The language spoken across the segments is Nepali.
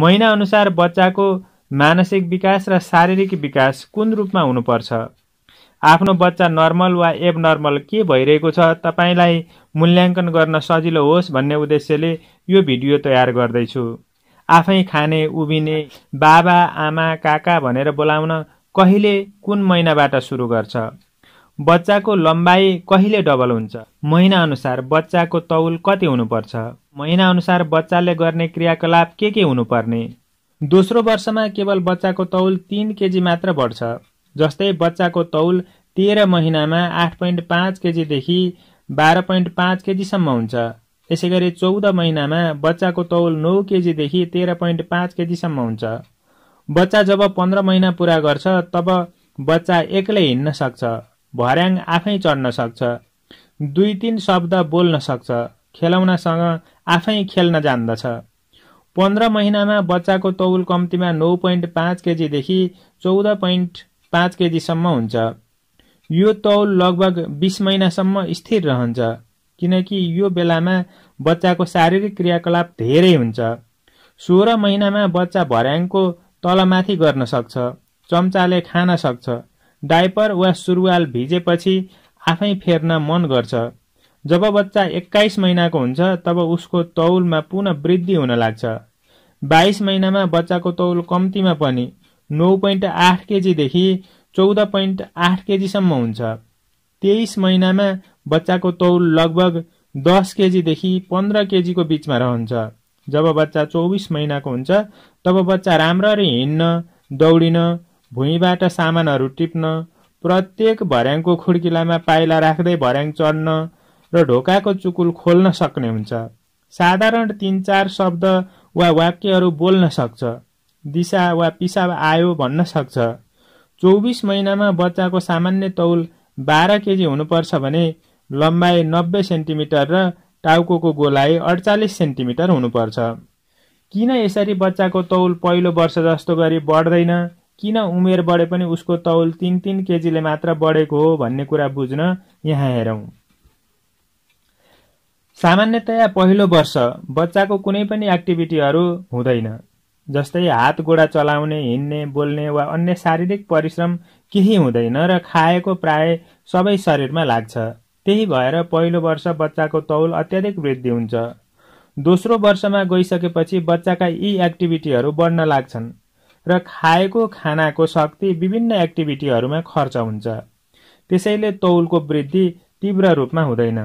महिनाअनुसार बच्चाको मानसिक विकास र शारीरिक विकास कुन रूपमा हुनुपर्छ आफ्नो बच्चा नर्मल वा एब नर्मल के भइरहेको छ तपाईँलाई मूल्याङ्कन गर्न सजिलो होस् भन्ने उद्देश्यले यो भिडियो तयार गर्दैछु आफै खाने उभिने बाबा आमा काका भनेर बोलाउन कहिले कुन महिनाबाट सुरु गर्छ बच्चाको लम्बाइ कहिले डबल हुन्छ महिनाअनुसार बच्चाको तौल कति हुनुपर्छ महिनाअनुसार बच्चाले गर्ने क्रियाकलाप के के हुनुपर्ने दोस्रो वर्षमा केवल बच्चाको तौल तिन केजी मात्र बढ्छ जस्तै बच्चाको तौल तेह्र महिनामा आठ पोइन्ट पाँच केजीदेखि बाह्र पोइन्ट पाँच केजीसम्म हुन्छ यसै गरी चौध महिनामा बच्चाको तौल नौ केजीदेखि तेह्र पोइन्ट पाँच केजीसम्म हुन्छ बच्चा जब पन्ध्र महिना पुरा गर्छ तब बच्चा एक्लै हिँड्न सक्छ भर्याङ आफै चढ्न सक्छ दुई तिन शब्द बोल्न सक्छ खेलाउनसँग आफै खेल्न जान्दछ पन्ध्र महिनामा बच्चाको तौल कम्तीमा नौ पोइन्ट पाँच केजीदेखि चौध पोइन्ट पाँच केजीसम्म हुन्छ यो तौल लगभग बिस महिनासम्म स्थिर रहन्छ किनकि यो बेलामा बच्चाको शारीरिक क्रियाकलाप धेरै हुन्छ सोह्र महिनामा बच्चा भर्याङको तलमाथि गर्न सक्छ चम्चाले खान सक्छ डाइपर वा सुरुवाल भिजेपछि आफै फेर्न मन गर्छ जब बच्चा एक्काइस महिनाको हुन्छ तब उसको तौलमा पुनः वृद्धि हुन लाग्छ बाइस महिनामा बच्चाको तौल कम्तीमा पनि नौ पोइन्ट आठ केजीदेखि चौध पोइन्ट आठ केजीसम्म हुन्छ तेइस महिनामा बच्चाको तौल लगभग दस केजीदेखि पन्ध्र केजीको बिचमा रहन्छ जब बच्चा चौबिस महिनाको हुन्छ तब बच्चा राम्ररी हिँड्न दौडिन भुइँबाट सामानहरू टिप्न प्रत्येक भर्याङको खुड्किलामा पाइला राख्दै भर्याङ चढ्न र ढोकाको चुकुल खोल्न सक्ने हुन्छ साधारण तिन चार शब्द वा वाक्यहरू बोल्न सक्छ दिशा वा पिसाब आयो भन्न सक्छ चौबिस महिनामा बच्चाको सामान्य तौल बाह्र केजी हुनुपर्छ भने लम्बाइ नब्बे सेन्टिमिटर र टाउको गोलाइ अडचालिस सेन्टिमिटर हुनुपर्छ किन यसरी बच्चाको तौल पहिलो वर्ष जस्तो गरी बढ्दैन किन उमेर बढे पनि उसको तौल तिन तिन केजीले मात्र बढेको हो भन्ने कुरा बुझ्न यहाँ हेरौँ सामान्यतया पहिलो वर्ष बच्चाको कुनै पनि एक्टिभिटीहरू हुँदैन जस्तै हात गोडा चलाउने हिँड्ने बोल्ने वा अन्य शारीरिक परिश्रम केही हुँदैन र खाएको प्राय सबै शरीरमा लाग्छ त्यही भएर पहिलो वर्ष बच्चाको तौल अत्याधिक वृद्धि हुन्छ दोस्रो वर्षमा गइसकेपछि बच्चाका यी एक्टिभिटीहरू बढ्न लाग्छन् र खाएको खानाको शक्ति विभिन्न एक्टिभिटीहरूमा खर्च हुन्छ त्यसैले तौलको वृद्धि तीव्र रूपमा हुँदैन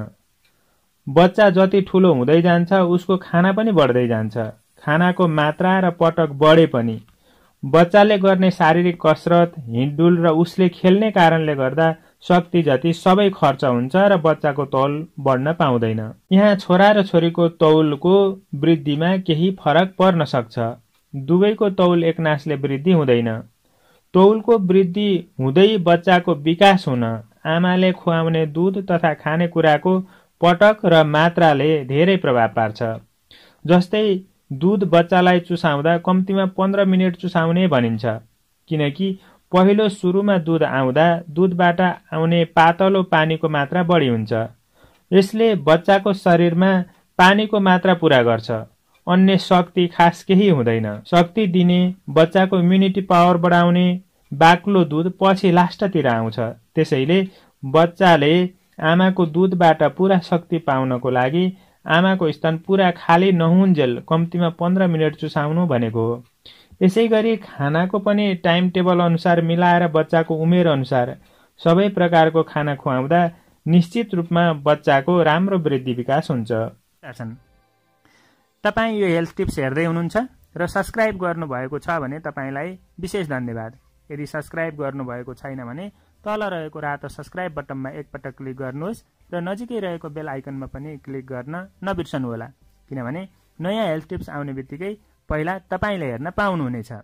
बच्चा जति ठुलो हुँदै जान्छ उसको खाना पनि बढ्दै जान्छ खानाको मात्रा र पटक बढे पनि बच्चाले गर्ने शारीरिक कसरत हिँडुल र उसले खेल्ने कारणले गर्दा शक्ति जति सबै खर्च हुन्छ र बच्चाको तौल बढ्न पाउँदैन यहाँ छोरा र छोरीको तौलको वृद्धिमा केही फरक पर्न सक्छ दुवैको तौल एकनासले वृद्धि हुँदैन तौलको वृद्धि हुँदै बच्चाको विकास हुन आमाले खुवाउने दुध तथा खानेकुराको पटक र मात्राले धेरै प्रभाव पार्छ जस्तै दुध बच्चालाई चुसाउँदा कम्तीमा पन्ध्र मिनट चुसाउने भनिन्छ किनकि पहिलो सुरुमा दुध आउँदा दुधबाट आउने पातलो पानीको मात्रा बढी हुन्छ यसले बच्चाको शरीरमा पानीको मात्रा पुरा गर्छ अन्य शक्ति खास केही हुँदैन शक्ति दिने बच्चाको इम्युनिटी पावर बढाउने बाक्लो दुध पछि लास्टतिर आउँछ त्यसैले बच्चाले आमाको दुधबाट पुरा शक्ति पाउनको लागि आमाको स्थान पुरा खाली नहुन्जेल कम्तीमा पन्ध्र मिनट चुसाउनु भनेको हो यसै गरी खानाको पनि टाइम टेबल अनुसार मिलाएर बच्चाको उमेर अनुसार सबै प्रकारको खाना खुवाउँदा निश्चित रूपमा बच्चाको राम्रो वृद्धि विकास हुन्छ तपाईँ यो हेल्थ टिप्स हेर्दै हुनुहुन्छ र सब्सक्राइब गर्नुभएको छ भने तपाईँलाई विशेष धन्यवाद यदि सब्सक्राइब गर्नुभएको छैन भने तल रहेको रातो सब्सक्राइब बटनमा एकपटक क्लिक गर्नुहोस् र नजिकै रहेको बेल आइकनमा पनि क्लिक गर्न नबिर्सनुहोला किनभने नयाँ हेल्थ टिप्स आउने बित्तिकै पहिला तपाईँले हेर्न पाउनुहुनेछ